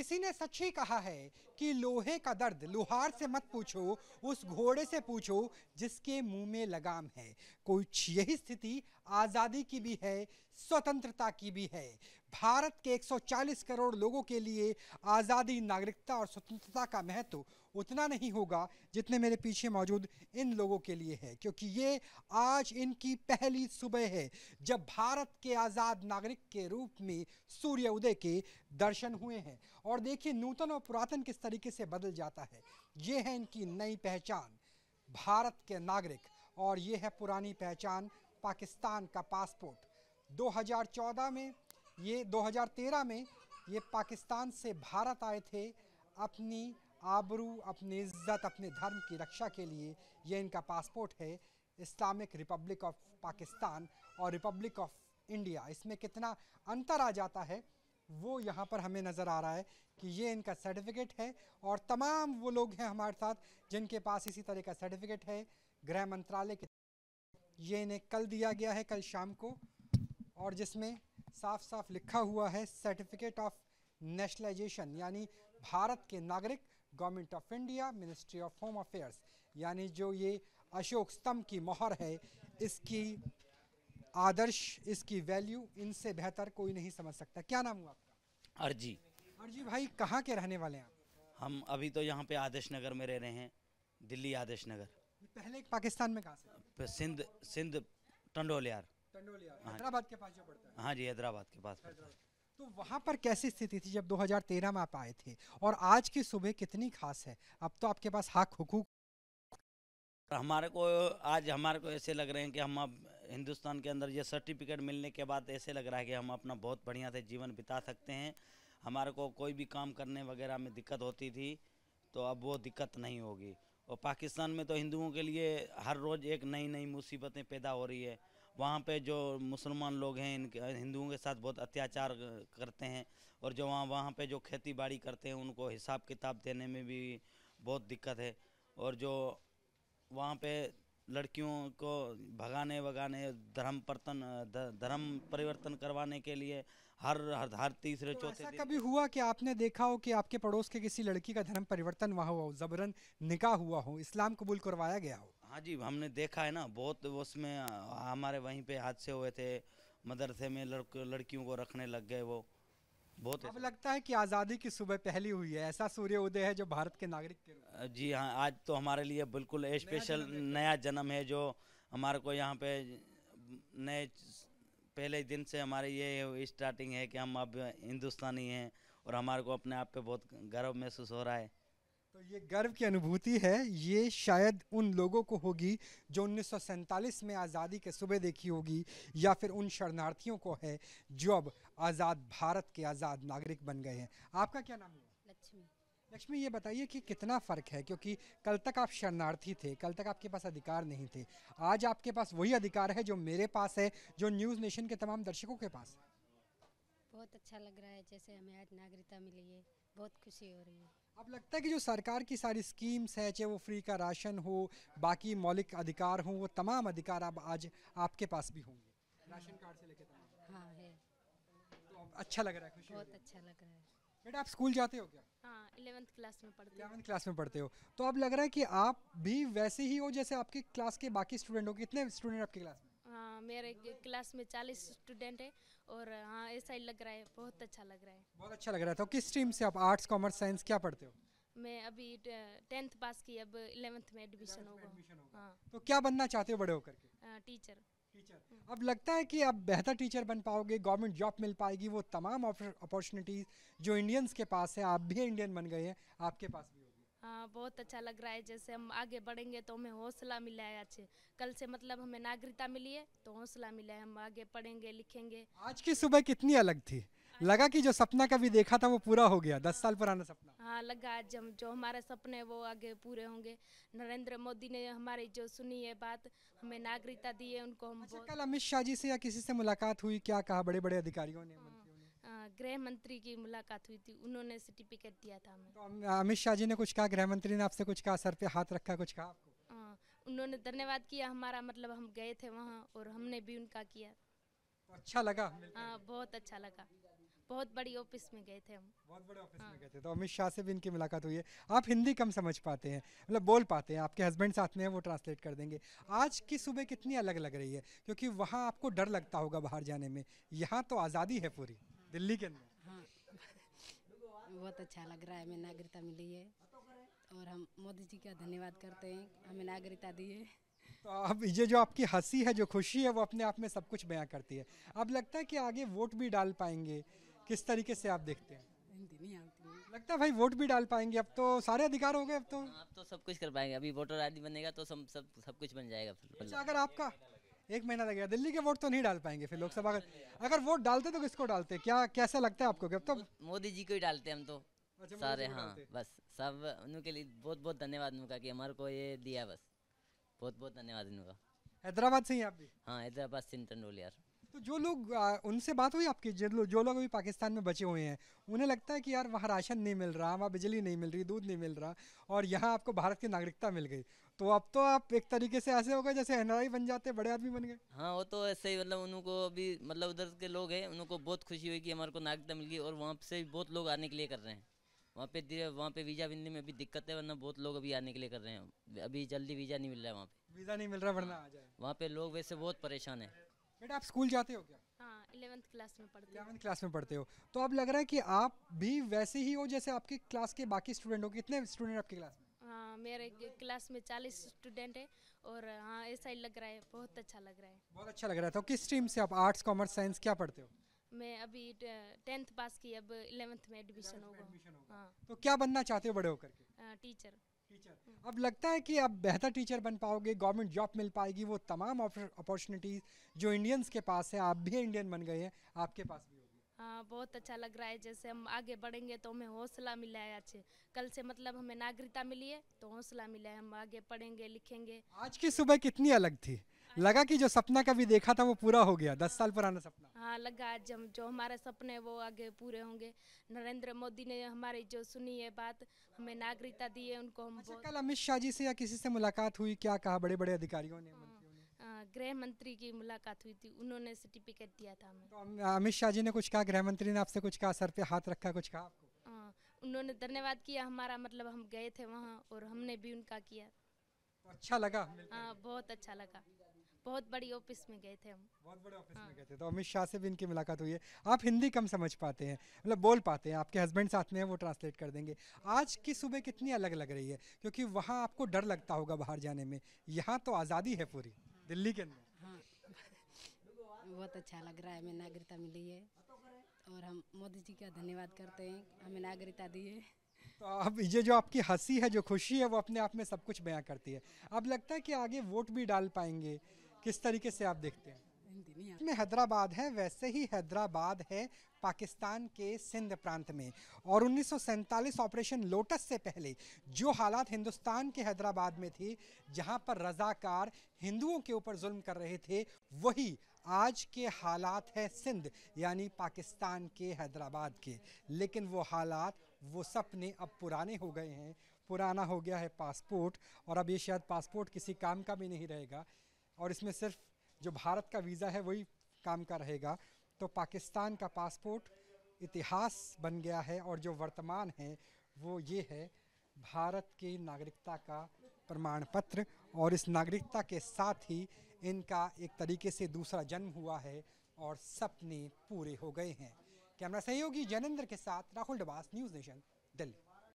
किसी ने सच ही कहा है कि लोहे का दर्द लोहार से मत पूछो उस घोड़े से पूछो जिसके मुंह में लगाम है कुछ यही स्थिति आज़ादी की भी है स्वतंत्रता की भी है भारत के 140 करोड़ लोगों के लिए आज़ादी नागरिकता और स्वतंत्रता का महत्व उतना नहीं होगा जितने मेरे पीछे मौजूद इन लोगों के लिए है क्योंकि ये आज इनकी पहली सुबह है जब भारत के आज़ाद नागरिक के रूप में सूर्य उदय के दर्शन हुए हैं और देखिए नूतन और पुरातन किस तरीके से बदल जाता है ये है इनकी नई पहचान भारत के नागरिक और ये है पुरानी पहचान पाकिस्तान का पासपोर्ट 2014 में ये 2013 में ये पाकिस्तान से भारत आए थे अपनी आबरू अपनी इज्जत अपने धर्म की रक्षा के लिए ये इनका पासपोर्ट है इस्लामिक रिपब्लिक ऑफ पाकिस्तान और रिपब्लिक ऑफ इंडिया इसमें कितना अंतर आ जाता है वो यहाँ पर हमें नज़र आ रहा है कि ये इनका सर्टिफिकेट है और तमाम वो लोग हैं हमारे साथ जिनके पास इसी तरह का सर्टिफिकेट है गृह मंत्रालय के ये इन्हें कल दिया गया है कल शाम को और जिसमें साफ साफ लिखा हुआ है सर्टिफिकेट ऑफ नेशनलाइजेशन यानी भारत के नागरिक government of India ministry of home affairs यानी जो ये अशोक स्तंभ की मोहर है इसकी आदर्श इसकी वैल्यू इनसे बेहतर कोई नहीं समझ सकता क्या नाम हुआ अर्जी अर्जी भाई कहाँ के रहने वाले हैं हम अभी तो यहाँ पे आदेश नगर में रह रहे हैं दिल्ली आदेश नगर पहले पाकिस्तान में कहा सिंध सिंध टंडोलियार हाँ हैदराबाद के पास जो पड़ता है हाँ जी हैदराबाद के पास पड़ता है तो वहाँ पर कैसी स्थिति थी जब 2013 में आप आए थे और आज की सुबह कितनी खास है अब तो आपके पास हक हाँ हुकूक हमारे को आज हमारे को ऐसे लग रहे हैं कि हम अब हिंदुस्तान के अंदर ये सर्टिफिकेट मिलने के बाद ऐसे लग रहा है कि हम अपना बहुत बढ़िया से जीवन बिता सकते हैं हमारे को कोई भी काम करने वगैरह में दिक्कत होती थी तो अब वो दिक्कत नहीं होगी और पाकिस्तान में तो हिंदुओं के लिए हर रोज़ एक नई नई मुसीबतें पैदा हो रही है वहाँ पे जो मुसलमान लोग हैं इनके हिंदुओं के साथ बहुत अत्याचार करते हैं और जो वहाँ वहाँ पे जो खेती बाड़ी करते हैं उनको हिसाब किताब देने में भी बहुत दिक्कत है और जो वहाँ पे लड़कियों को भगाने वगाने धर्म परतन धर्म परिवर्तन करवाने के लिए हर हर हर तीसरे तो चौथे कभी हुआ कि आपने देखा हो कि आपके पड़ोस के किसी लड़की का धर्म परिवर्तन वहाँ हुआ हो जबरन निकाह हुआ हो इस्लाम कबूल करवाया गया हो हाँ जी हमने देखा है ना बहुत उसमें हमारे वहीं पे हादसे हुए थे मदरसे में लड़कियों को रखने लग गए वो बहुत अब लगता है कि आज़ादी की सुबह पहली हुई है ऐसा सूर्य उदय है जो भारत के नागरिक के जी हाँ आज तो हमारे लिए बिल्कुल स्पेशल नया जन्म है जो हमारे को यहाँ पे नए पहले दिन से हमारे ये स्टार्टिंग है कि हम अब हिंदुस्तानी हैं और हमारे को अपने आप पे बहुत गर्व महसूस हो रहा है तो ये गर्व की अनुभूति है ये शायद उन लोगों को होगी जो उन्नीस में आज़ादी के सुबह देखी होगी या फिर उन शरणार्थियों को है जो अब आज़ाद भारत के आज़ाद नागरिक बन गए हैं आपका क्या नाम है लक्ष्मी लक्ष्मी ये बताइए कि कितना फ़र्क है क्योंकि कल तक आप शरणार्थी थे कल तक आपके पास अधिकार नहीं थे आज आपके पास वही अधिकार है जो मेरे पास है जो न्यूज़ नेशन के तमाम दर्शकों के पास है बहुत अच्छा लग रहा है जैसे हमें आज नागरिकता मिली है बहुत खुशी हो रही है अब लगता है कि जो सरकार की सारी स्कीम्स है चाहे वो फ्री का राशन हो बाकी मौलिक अधिकार हो वो तमाम अधिकार अब आज आपके पास भी होंगे राशन कार्ड से लेकर तमाम हाँ है तो अच्छा लग रहा है खुशी बहुत अच्छा लग रहा है बेटा आप स्कूल जाते हो क्या हाँ क्लास में पढ़ते इलेवंथ क्लास में पढ़ते हो तो अब लग रहा है कि आप भी वैसे ही हो जैसे आपके क्लास के बाकी स्टूडेंट हो कितने स्टूडेंट आपके क्लास में हाँ मेरे क्लास में चालीस स्टूडेंट है और हाँ ऐसा ही लग रहा है बहुत अच्छा लग रहा है बहुत अच्छा लग रहा है तो किस स्ट्रीम से आप आर्ट्स कॉमर्स साइंस क्या पढ़ते हो मैं अभी टेंथ पास की अब इलेवेंथ में एडमिशन होगा हाँ तो क्या बनना चाहते हो बड़े होकर के टीचर टीचर अब लगता है कि आप बेहतर टीचर बन पाओगे गवर्नमेंट जॉब मिल पाएगी वो तमाम अपॉर्चुनिटीज़ जो इंडियंस के पास है आप भी इंडियन बन गए हैं आपके पास भी हाँ बहुत अच्छा लग रहा है जैसे हम आगे बढ़ेंगे तो हमें हौसला मिला है अच्छे कल से मतलब हमें नागरिकता मिली है तो हौसला मिला है हम आगे पढ़ेंगे लिखेंगे आज की सुबह कितनी अलग थी लगा कि जो सपना कभी देखा था वो पूरा हो गया दस साल पुराना सपना हाँ लगा आज हम जो हमारे सपने वो आगे पूरे होंगे नरेंद्र मोदी ने हमारी जो सुनी है बात हमें नागरिकता दी है उनको हम अच्छा, कल अमित शाह जी से या किसी से मुलाकात हुई क्या कहा बड़े बड़े अधिकारियों ने गृह मंत्री की मुलाकात हुई थी उन्होंने सर्टिफिकेट दिया था हमें तो अमित शाह जी ने कुछ कहा गृह मंत्री ने आपसे कुछ कहा सर पे हाथ रखा कुछ कहा आपको हाँ उन्होंने धन्यवाद किया हमारा मतलब हम गए थे वहाँ और हमने भी उनका किया तो अच्छा लगा हाँ बहुत अच्छा लगा बहुत बड़ी ऑफिस में गए थे हम बहुत बड़े ऑफिस हाँ। में गए थे तो अमित शाह से भी इनकी मुलाकात हुई है आप हिंदी कम समझ पाते हैं मतलब बोल पाते हैं आपके हस्बैंड साथ में हैं वो ट्रांसलेट कर देंगे आज की सुबह कितनी अलग लग रही है क्योंकि वहाँ आपको डर लगता होगा बाहर जाने में यहाँ तो आज़ादी है पूरी दिल्ली के अंदर हाँ बहुत अच्छा लग रहा है हमें नागरिकता मिली है और हम मोदी जी का धन्यवाद करते हैं हमें नागरिकता दी है तो अब ये जो आपकी हंसी है जो खुशी है वो अपने आप में सब कुछ बयां करती है अब लगता है कि आगे वोट भी डाल पाएंगे किस तरीके से आप देखते हैं लगता है भाई वोट भी डाल पाएंगे अब तो सारे अधिकार हो गए अब तो हाँ, अब तो सब कुछ कर पाएंगे अभी वोटर आदि बनेगा तो सब सब सब कुछ बन जाएगा अच्छा, अगर आपका एक महीना लग गया दिल्ली के वोट तो नहीं डाल पाएंगे फिर लोकसभा का अगर वोट डालते तो किसको डालते क्या कैसा लगता है आपको कब तो मोदी जी को ही डालते हम तो अच्छा, सारे हाँ बस सब उनके लिए बहुत बहुत धन्यवाद उनका कि हमारे को ये दिया बस बहुत बहुत धन्यवाद इनका हैदराबाद से ही आप भी हाँ हैदराबाद से इंटरनोल यार तो जो लोग उनसे बात हुई आपकी जो जो लोग अभी पाकिस्तान में बचे हुए हैं उन्हें लगता है कि यार वहाँ राशन नहीं मिल रहा वहाँ बिजली नहीं मिल रही दूध नहीं मिल रहा और यहाँ आपको भारत की नागरिकता मिल गई तो अब तो आप एक तरीके से ऐसे हो गए जैसे एनआरआई बन जाते बड़े आदमी बन गए हाँ वो तो ऐसे ही मतलब उनको अभी मतलब उधर के लोग हैं उनको बहुत खुशी हुई कि हमारे को नागरिकता मिल गई और वहाँ से बहुत लोग आने के लिए कर रहे हैं वहाँ पे धीरे वहाँ पे वीज़ा मिलने में अभी दिक्कत है वरना बहुत लोग अभी आने के लिए कर रहे हैं अभी जल्दी वीज़ा नहीं मिल रहा है वहाँ पे वीज़ा नहीं मिल रहा वरना आ जाए वहाँ पे लोग वैसे बहुत परेशान है बेटा आप स्कूल जाते हो क्या हाँ इलेवेंथ क्लास में पढ़ते इलेवेंथ क्लास में पढ़ते हो तो अब लग रहा है कि आप भी वैसे ही हो जैसे आपके क्लास के बाकी स्टूडेंट हो कितने स्टूडेंट आपके क्लास में हाँ मेरे क्लास में चालीस स्टूडेंट है और हाँ ऐसा ही लग रहा है बहुत अच्छा लग रहा है बहुत अच्छा लग रहा है तो किस स्ट्रीम से आप आर्ट्स कॉमर्स साइंस क्या पढ़ते हो मैं अभी टेंथ पास की अब इलेवेंथ में एडमिशन होगा हाँ तो क्या बनना चाहते हो बड़े होकर के टीचर टीचर अब लगता है कि आप बेहतर टीचर बन पाओगे गवर्नमेंट जॉब मिल पाएगी वो तमाम अपॉर्चुनिटीज़ जो इंडियंस के पास है आप भी इंडियन बन गए हैं आपके पास भी होगी हाँ बहुत अच्छा लग रहा है जैसे हम आगे बढ़ेंगे तो हमें हौसला मिला है अच्छे कल से मतलब हमें नागरिकता मिली है तो हौसला मिला है हम आगे पढ़ेंगे लिखेंगे आज की सुबह कितनी अलग थी लगा कि जो सपना कभी देखा था वो पूरा हो गया दस साल पुराना सपना हाँ लगा जब जो हमारे सपने वो आगे पूरे होंगे नरेंद्र मोदी ने हमारी जो सुनी है बात हमें नागरिकता दी है उनको हम अच्छा, कल अमित शाह जी से या किसी से मुलाकात हुई क्या कहा बड़े बड़े अधिकारियों ने हाँ, हाँ, गृह मंत्री की मुलाकात हुई थी उन्होंने सर्टिफिकेट दिया था हमें तो, अमित शाह जी ने कुछ कहा गृह मंत्री ने आपसे कुछ कहा सर पे हाथ रखा कुछ कहा हाँ, उन्होंने धन्यवाद किया हमारा मतलब हम गए थे वहाँ और हमने भी उनका किया अच्छा लगा आ, हाँ, बहुत अच्छा लगा बहुत बड़ी ऑफिस में गए थे हम बहुत बड़े ऑफिस हाँ। में गए थे तो अमित शाह से भी इनकी मुलाकात हुई है आप हिंदी कम समझ पाते हैं मतलब बोल पाते हैं आपके हस्बैंड साथ में है वो ट्रांसलेट कर देंगे आज की सुबह कितनी अलग लग रही है क्योंकि वहाँ आपको डर लगता होगा बाहर जाने में यहाँ तो आज़ादी है पूरी दिल्ली के अंदर हाँ बहुत अच्छा लग रहा है हमें नागरिकता मिली है और हम मोदी जी का धन्यवाद करते हैं हमें नागरिकता दी है तो अब ये जो आपकी हंसी है जो खुशी है वो अपने आप में सब कुछ बयां करती है अब लगता है कि आगे वोट भी डाल पाएंगे किस तरीके से आप देखते हैं में हैदराबाद है वैसे ही हैदराबाद है पाकिस्तान के सिंध प्रांत में और उन्नीस ऑपरेशन लोटस से पहले जो हालात हिंदुस्तान के हैदराबाद में थे जहां पर रजाकार हिंदुओं के ऊपर जुल्म कर रहे थे वही आज के हालात है सिंध यानी पाकिस्तान के हैदराबाद के लेकिन वो हालात वो सपने अब पुराने हो गए हैं पुराना हो गया है पासपोर्ट और अब ये शायद पासपोर्ट किसी काम का भी नहीं रहेगा और इसमें सिर्फ जो भारत का वीज़ा है वही काम का रहेगा तो पाकिस्तान का पासपोर्ट इतिहास बन गया है और जो वर्तमान है वो ये है भारत की नागरिकता का प्रमाण पत्र और इस नागरिकता के साथ ही इनका एक तरीके से दूसरा जन्म हुआ है और सपने पूरे हो गए हैं कैमरा सहयोगी जैनेन्द्र के साथ राहुल डबास न्यूज़ नेशन दिल्ली